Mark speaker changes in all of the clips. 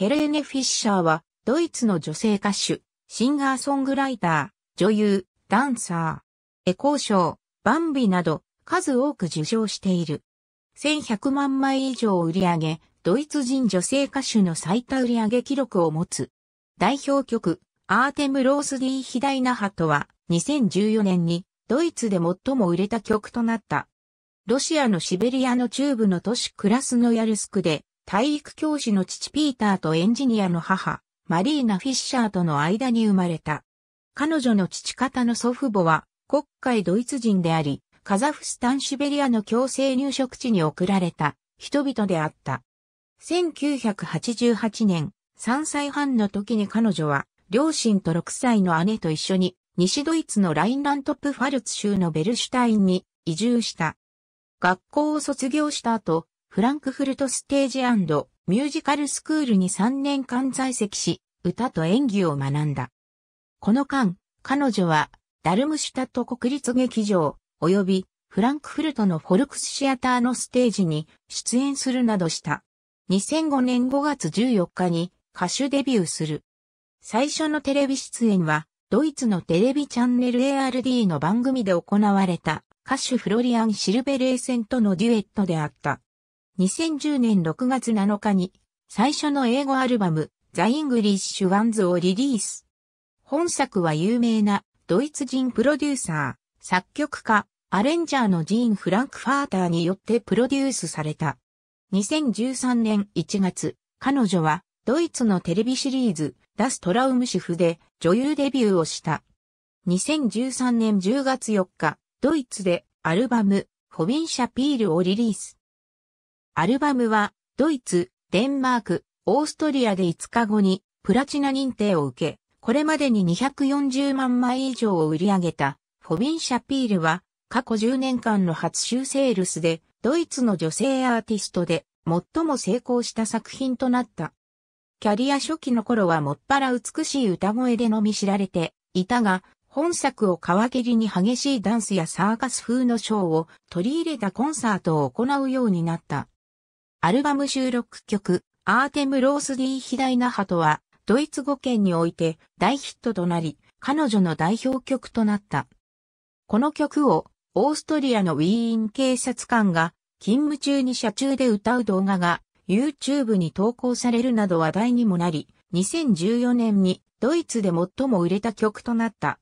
Speaker 1: ヘレーネ・フィッシャーは、ドイツの女性歌手、シンガーソングライター、女優、ダンサー、エコー賞、バンビなど、数多く受賞している。1100万枚以上売り上げ、ドイツ人女性歌手の最多売り上げ記録を持つ。代表曲、アーテム・ロースディ・ヒダイナハトは、2014年に、ドイツで最も売れた曲となった。ロシアのシベリアの中部の都市クラスノヤルスクで、体育教師の父ピーターとエンジニアの母、マリーナ・フィッシャーとの間に生まれた。彼女の父方の祖父母は、国会ドイツ人であり、カザフスタンシベリアの強制入植地に送られた人々であった。1988年、3歳半の時に彼女は、両親と6歳の姉と一緒に、西ドイツのラインラントップファルツ州のベルシュタインに移住した。学校を卒業した後、フランクフルトステージミュージカルスクールに3年間在籍し、歌と演技を学んだ。この間、彼女は、ダルムシュタット国立劇場、及び、フランクフルトのフォルクスシアターのステージに出演するなどした。2005年5月14日に歌手デビューする。最初のテレビ出演は、ドイツのテレビチャンネル ARD の番組で行われた歌手フロリアン・シルベレーセンとのデュエットであった。2010年6月7日に最初の英語アルバム The English Ones をリリース。本作は有名なドイツ人プロデューサー、作曲家、アレンジャーのジーン・フランクファーターによってプロデュースされた。2013年1月、彼女はドイツのテレビシリーズ、ダストラウムシフで女優デビューをした。2013年10月4日、ドイツでアルバム、ホビンシャピールをリリース。アルバムは、ドイツ、デンマーク、オーストリアで5日後に、プラチナ認定を受け、これまでに240万枚以上を売り上げた、フォビン・シャピールは、過去10年間の初週セールスで、ドイツの女性アーティストで、最も成功した作品となった。キャリア初期の頃はもっぱら美しい歌声でのみ知られていたが、本作を皮切りに激しいダンスやサーカス風のショーを取り入れたコンサートを行うようになった。アルバム収録曲、アーテム・ロースディー・ヒダイナハトは、ドイツ語圏において大ヒットとなり、彼女の代表曲となった。この曲を、オーストリアのウィーン警察官が、勤務中に車中で歌う動画が、YouTube に投稿されるなど話題にもなり、2014年にドイツで最も売れた曲となった。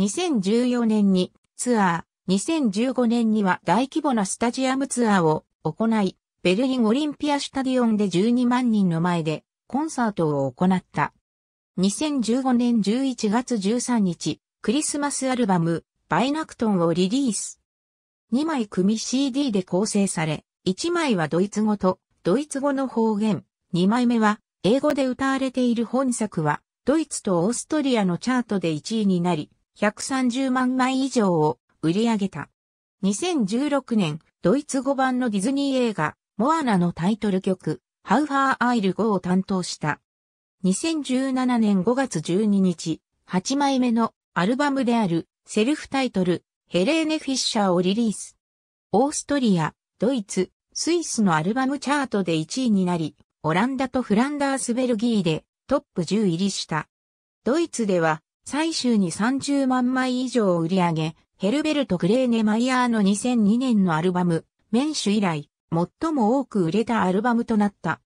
Speaker 1: 2014年にツアー、2015年には大規模なスタジアムツアーを行い、ベルリンオリンピアシュタディオンで12万人の前でコンサートを行った。2015年11月13日、クリスマスアルバム、バイナクトンをリリース。2枚組 CD で構成され、1枚はドイツ語とドイツ語の方言、2枚目は英語で歌われている本作は、ドイツとオーストリアのチャートで1位になり、130万枚以上を売り上げた。2016年、ドイツ語版のディズニー映画、モアナのタイトル曲、ハウファーアイル5を担当した。2017年5月12日、8枚目のアルバムであるセルフタイトル、ヘレーネ・フィッシャーをリリース。オーストリア、ドイツ、スイスのアルバムチャートで1位になり、オランダとフランダースベルギーでトップ10入りした。ドイツでは最終に30万枚以上を売り上げ、ヘルベルト・グレーネ・マイヤーの2002年のアルバム、メンシュ以来、最も多く売れたアルバムとなった。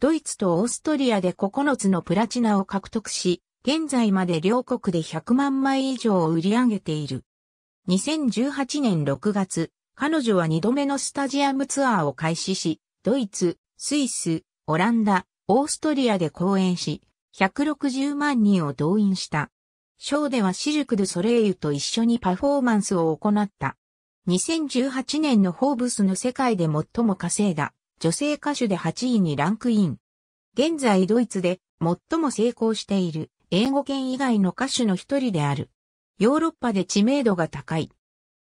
Speaker 1: ドイツとオーストリアで9つのプラチナを獲得し、現在まで両国で100万枚以上を売り上げている。2018年6月、彼女は2度目のスタジアムツアーを開始し、ドイツ、スイス、オランダ、オーストリアで公演し、160万人を動員した。ショーではシルク・ドゥ・ソレイユと一緒にパフォーマンスを行った。2018年のホーブスの世界で最も稼いだ女性歌手で8位にランクイン。現在ドイツで最も成功している英語圏以外の歌手の一人である。ヨーロッパで知名度が高い。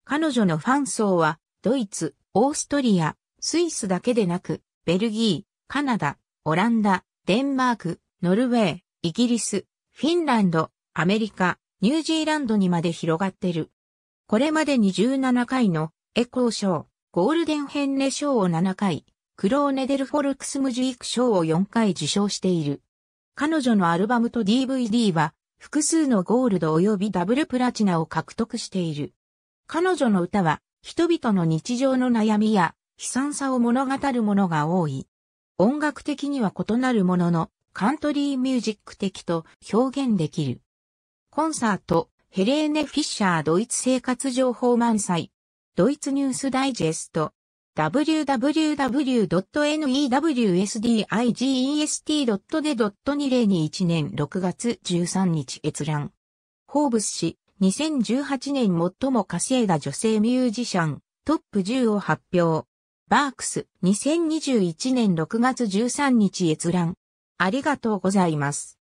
Speaker 1: 彼女のファン層はドイツ、オーストリア、スイスだけでなく、ベルギー、カナダ、オランダ、デンマーク、ノルウェー、イギリス、フィンランド、アメリカ、ニュージーランドにまで広がってる。これまでに17回のエコー賞、ゴールデンヘンネ賞を7回、クローネデルフォルクスムジーク賞を4回受賞している。彼女のアルバムと DVD は複数のゴールド及びダブルプラチナを獲得している。彼女の歌は人々の日常の悩みや悲惨さを物語るものが多い。音楽的には異なるもののカントリーミュージック的と表現できる。コンサート、ヘレーネ・フィッシャードイツ生活情報満載。ドイツニュースダイジェスト。www.newsdigest.de.2021 年6月13日閲覧。ホーブス氏、2018年最も稼いだ女性ミュージシャン、トップ10を発表。バークス、2021年6月13日閲覧。ありがとうございます。